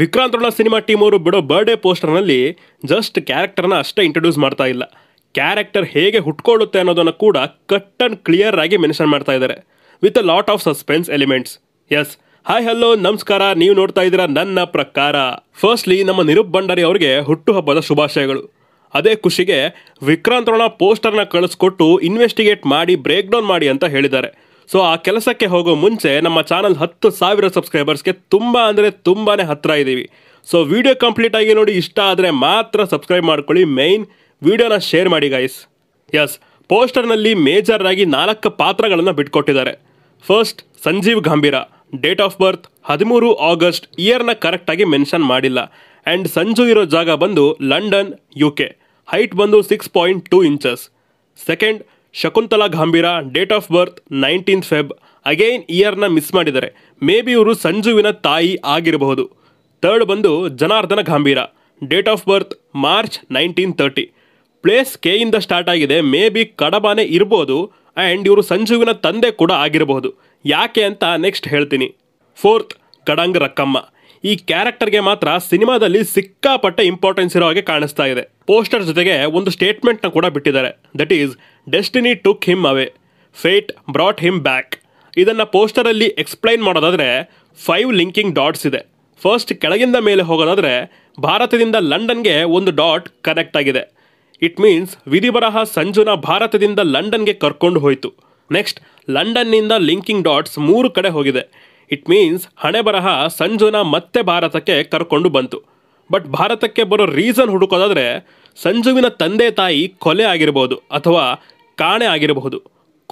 Vikrant Ron cinema team ಅವರು ಬಿಡೋ birthday ಪೋಸ್ಟರ್ನಲ್ಲಿ just ಕ್ಯಾರೆಕ್ಟರ್ನ ಅಷ್ಟೇ ಇಂಟ್ರೊಡ್ಯೂಸ್ ಮಾಡ್ತಾ ಇಲ್ಲ ಕ್ಯಾರೆಕ್ಟರ್ ಹೇಗೆ ಹುಟ್ಕೊಳ್ಳುತ್ತೆ ಅನ್ನೋದನ್ನು ಕೂಡ ಕಟ್ ಅಂಡ್ ಕ್ಲಿಯರ್ ಆಗಿ ಮೆನ್ಷನ್ ಮಾಡ್ತಾ ಇದ್ದಾರೆ with a lot of suspense elements yes hi hello ನಮಸ್ಕಾರ ನೀವು ನೋಡ್ತಾ ಇದ್ದೀರಾ ನನ್ನ ಪ್ರಕಾರ ಫಸ್ಟ್ಲಿ ನಮ್ಮ ನಿರುಪ್ ಭಂಡಾರಿ ಅವರಿಗೆ ಹುಟ್ಟುಹಬ್ಬದ ಶುಭಾಶಯಗಳು ಅದೇ ಖುಷಿಗೆ ವಿಕ್ರಾಂತ್ ರೋಣ ಪೋಸ್ಟರ್ನ ಕಳಿಸ್ಕೊಟ್ಟು ಇನ್ವೆಸ್ಟಿಗೇಟ್ ಮಾಡಿ ಬ್ರೇಕ್ ಡೌನ್ ಮಾಡಿ ಅಂತ ಹೇಳಿದ್ದಾರೆ ಸೊ ಆ ಕೆಲಸಕ್ಕೆ ಹೋಗೋ ಮುಂಚೆ ನಮ್ಮ ಚಾನಲ್ ಹತ್ತು ಸಾವಿರ ಸಬ್ಸ್ಕ್ರೈಬರ್ಸ್ಗೆ ತುಂಬ ಅಂದರೆ ತುಂಬಾ ಹತ್ತಿರ ಇದ್ದೀವಿ ಸೊ ವಿಡಿಯೋ ಕಂಪ್ಲೀಟ್ ಆಗಿ ನೋಡಿ ಇಷ್ಟ ಆದರೆ ಮಾತ್ರ ಸಬ್ಸ್ಕ್ರೈಬ್ ಮಾಡ್ಕೊಳ್ಳಿ ಮೇಯ್ನ್ ವಿಡಿಯೋನ ಶೇರ್ ಮಾಡಿ ಗಾಯ್ಸ್ ಎಸ್ ಪೋಸ್ಟರ್ನಲ್ಲಿ ಮೇಜರ್ ಆಗಿ ನಾಲ್ಕು ಪಾತ್ರಗಳನ್ನು ಬಿಟ್ಕೊಟ್ಟಿದ್ದಾರೆ first Sanjeev Gambhira date of birth ಹದಿಮೂರು ಆಗಸ್ಟ್ ಇಯರ್ನ ಕರೆಕ್ಟಾಗಿ ಮೆನ್ಷನ್ ಮಾಡಿಲ್ಲ ಆ್ಯಂಡ್ ಸಂಜು ಇರೋ ಜಾಗ ಬಂದು ಲಂಡನ್ ಯು ಕೆ ಹೈಟ್ ಬಂದು six point two inches second Shakuntala Gambhira date of birth nineteen feb again ಇಯರ್ನ ಮಿಸ್ ಮಾಡಿದ್ದಾರೆ ಮೇ ಬಿ ಇವರು ಸಂಜುವಿನ ತಾಯಿ ಆಗಿರಬಹುದು ತರ್ಡ್ ಬಂದು Janardana Gambhira date of birth March nineteen thirty place ಕೆಯಿಂದ ಸ್ಟಾರ್ಟ್ ಆಗಿದೆ ಮೇ ಬಿ ಕಡಬಾನೆ ಇರ್ಬೋದು ಆ್ಯಂಡ್ ಇವರು ಸಂಜುವಿನ ತಂದೆ ಕೂಡ ಆಗಿರಬಹುದು ಯಾಕೆ ಅಂತ ನೆಕ್ಸ್ಟ್ ಹೇಳ್ತೀನಿ ಫೋರ್ತ್ ಕಡಂಗ್ ರಕ್ಕಮ್ಮ ಈ ಕ್ಯಾರೆಕ್ಟರ್ಗೆ ಮಾತ್ರ ಸಿನಿಮಾದಲ್ಲಿ ಸಿಕ್ಕಾಪಟ್ಟೆ ಇಂಪಾರ್ಟೆನ್ಸ್ ಇರೋ ಹಾಗೆ ಕಾಣಿಸ್ತಾ ಇದೆ ಪೋಸ್ಟರ್ ಜೊತೆಗೆ ಒಂದು ಸ್ಟೇಟ್ಮೆಂಟ್ನ ಕೂಡ ಬಿಟ್ಟಿದ್ದಾರೆ that is destiny took him away fate brought him back ಇದನ್ನು ಪೋಸ್ಟರಲ್ಲಿ ಎಕ್ಸ್ಪ್ಲೈನ್ ಮಾಡೋದಾದರೆ ಫೈವ್ ಲಿಂಕಿಂಗ್ ಡಾಟ್ಸ್ ಇದೆ ಫಸ್ಟ್ ಕೆಳಗಿಂದ ಮೇಲೆ ಹೋಗೋದಾದರೆ ಭಾರತದಿಂದ ಲಂಡನ್ಗೆ ಒಂದು ಡಾಟ್ ಕನೆಕ್ಟ್ ಆಗಿದೆ ಇಟ್ ಮೀನ್ಸ್ ವಿಧಿಬರಹ ಸಂಜುನ ಭಾರತದಿಂದ ಲಂಡನ್ಗೆ ಕರ್ಕೊಂಡು ಹೋಯಿತು ನೆಕ್ಸ್ಟ್ ಲಂಡನ್ನಿಂದ ಲಿಂಕಿಂಗ್ ಡಾಟ್ಸ್ ಮೂರು ಕಡೆ ಹೋಗಿದೆ ಇಟ್ ಮೀನ್ಸ್ ಹಣೆ ಬರಹ ಸಂಜುನ ಮತ್ತೆ ಭಾರತಕ್ಕೆ ಕರ್ಕೊಂಡು ಬಂತು ಬಟ್ ಭಾರತಕ್ಕೆ ಬರೋ ರೀಸನ್ ಹುಡುಕೋದಾದರೆ ಸಂಜುವಿನ ತಂದೆ ತಾಯಿ ಕೊಲೆ ಆಗಿರ್ಬೋದು ಅಥವಾ ಕಾಣೆ ಆಗಿರಬಹುದು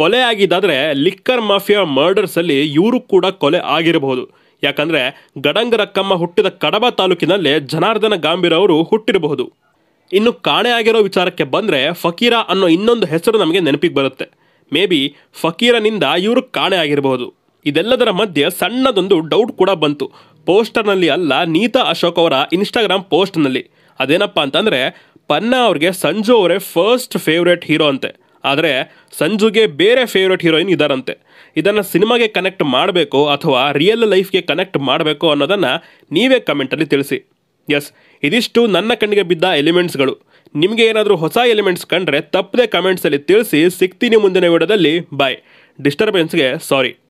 ಕೊಲೆ ಆಗಿದ್ದಾದರೆ ಲಿಕ್ಕರ್ ಮಾಫಿಯಾ ಮರ್ಡರ್ಸಲ್ಲಿ ಇವರು ಕೂಡ ಕೊಲೆ ಆಗಿರಬಹುದು ಯಾಕಂದರೆ ಗಡಂಗರಕ್ಕಮ್ಮ ಹುಟ್ಟಿದ ಕಡಬ ತಾಲೂಕಿನಲ್ಲೇ ಜನಾರ್ದನ ಗಾಂಭೀರ ಅವರು ಹುಟ್ಟಿರಬಹುದು ಇನ್ನು ಕಾಣೆ ಆಗಿರೋ ವಿಚಾರಕ್ಕೆ ಬಂದರೆ ಫಕೀರ ಅನ್ನೋ ಇನ್ನೊಂದು ಹೆಸರು ನಮಗೆ ನೆನಪಿಗೆ ಬರುತ್ತೆ ಮೇ ಬಿ ಫಕೀರನಿಂದ ಇವರು ಕಾಣೆ ಆಗಿರಬಹುದು ಇದೆಲ್ಲದರ ಮಧ್ಯೆ ಸಣ್ಣದೊಂದು ಡೌಟ್ ಕೂಡ ಬಂತು ಪೋಸ್ಟರ್ನಲ್ಲಿ ಅಲ್ಲ ನೀತಾ ಅಶೋಕ್ ಅವರ ಇನ್ಸ್ಟಾಗ್ರಾಮ್ ಪೋಸ್ಟ್ನಲ್ಲಿ ಅದೇನಪ್ಪ ಅಂತಂದರೆ ಪನ್ನಾ ಅವ್ರಿಗೆ ಸಂಜು ಅವರೇ ಫಸ್ಟ್ ಫೇವ್ರೇಟ್ ಹೀರೋ ಅಂತೆ ಆದರೆ ಸಂಜುಗೆ ಬೇರೆ ಫೇವ್ರೇಟ್ ಹೀರೋಯಿನ್ ಇದ್ದಾರಂತೆ ಇದನ್ನು ಸಿನಿಮಾಗೆ ಕನೆಕ್ಟ್ ಮಾಡಬೇಕು ಅಥವಾ ರಿಯಲ್ ಲೈಫ್ಗೆ ಕನೆಕ್ಟ್ ಮಾಡಬೇಕು ಅನ್ನೋದನ್ನು ನೀವೇ ಕಮೆಂಟಲ್ಲಿ ತಿಳಿಸಿ ಎಸ್ ಇದಿಷ್ಟು ನನ್ನ ಕಣ್ಣಿಗೆ ಬಿದ್ದ ಎಲಿಮೆಂಟ್ಸ್ಗಳು ನಿಮಗೆ ಏನಾದರೂ ಹೊಸ ಎಲಿಮೆಂಟ್ಸ್ ಕಂಡ್ರೆ ತಪ್ಪದೆ ಕಮೆಂಟ್ಸಲ್ಲಿ ತಿಳಿಸಿ ಸಿಗ್ತೀನಿ ಮುಂದಿನ ವಿಡಿಯೋದಲ್ಲಿ ಬಾಯ್ ಡಿಸ್ಟರ್ಬೆನ್ಸ್ಗೆ ಸಾರಿ